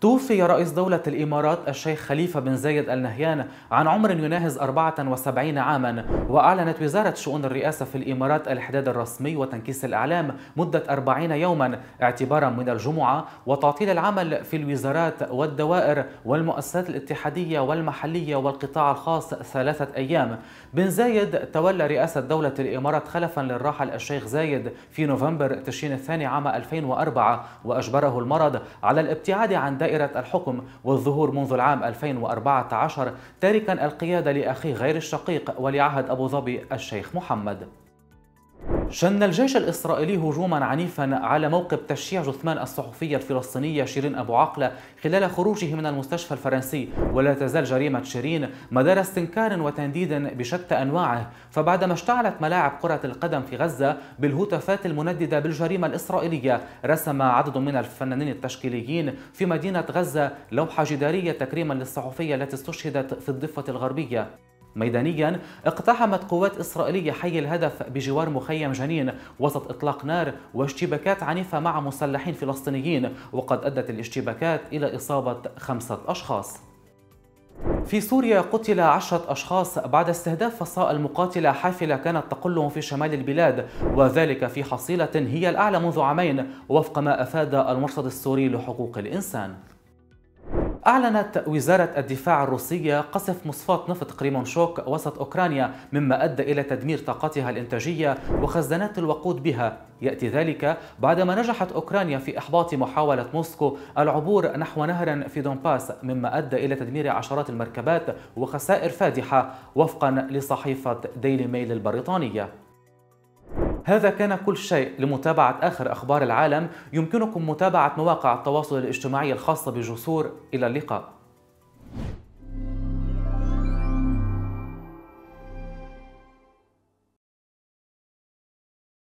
توفي رئيس دولة الإمارات الشيخ خليفة بن زايد النهيان عن عمر يناهز 74 عاما وأعلنت وزارة شؤون الرئاسة في الإمارات الإحداد الرسمي وتنكيس الإعلام مدة 40 يوما اعتبارا من الجمعة وتعطيل العمل في الوزارات والدوائر والمؤسسات الاتحادية والمحلية والقطاع الخاص ثلاثة أيام بن زايد تولى رئاسة دولة الإمارات خلفا للراحل الشيخ زايد في نوفمبر تشرين الثاني عام 2004 وأجبره المرض على الابتعاد عن دائرة دائرة الحكم والظهور منذ العام 2014 تاركا القيادة لأخيه غير الشقيق ولعهد أبو ظبي الشيخ محمد شن الجيش الإسرائيلي هجوما عنيفا على موقف تشييع جثمان الصحفية الفلسطينية شيرين أبو عقلة خلال خروجه من المستشفى الفرنسي ولا تزال جريمة شيرين مدار استنكار وتنديد بشتى أنواعه فبعدما اشتعلت ملاعب كرة القدم في غزة بالهتافات المنددة بالجريمة الإسرائيلية رسم عدد من الفنانين التشكيليين في مدينة غزة لوحة جدارية تكريما للصحفية التي استشهدت في الضفة الغربية ميدانيا اقتحمت قوات إسرائيلية حي الهدف بجوار مخيم جنين وسط إطلاق نار واشتباكات عنيفة مع مسلحين فلسطينيين وقد أدت الاشتباكات إلى إصابة خمسة أشخاص في سوريا قتل عشرة أشخاص بعد استهداف فصائل مقاتلة حافلة كانت تقلهم في شمال البلاد وذلك في حصيلة هي الأعلى منذ عامين وفق ما أفاد المرصد السوري لحقوق الإنسان أعلنت وزارة الدفاع الروسية قصف مصفاة نفط قريمونشوك وسط أوكرانيا مما أدى إلى تدمير طاقتها الإنتاجية وخزانات الوقود بها يأتي ذلك بعدما نجحت أوكرانيا في إحباط محاولة موسكو العبور نحو نهر في دونباس مما أدى إلى تدمير عشرات المركبات وخسائر فادحة وفقا لصحيفة ديلي ميل البريطانية هذا كان كل شيء لمتابعة آخر أخبار العالم يمكنكم متابعة مواقع التواصل الاجتماعي الخاصة بجسور إلى اللقاء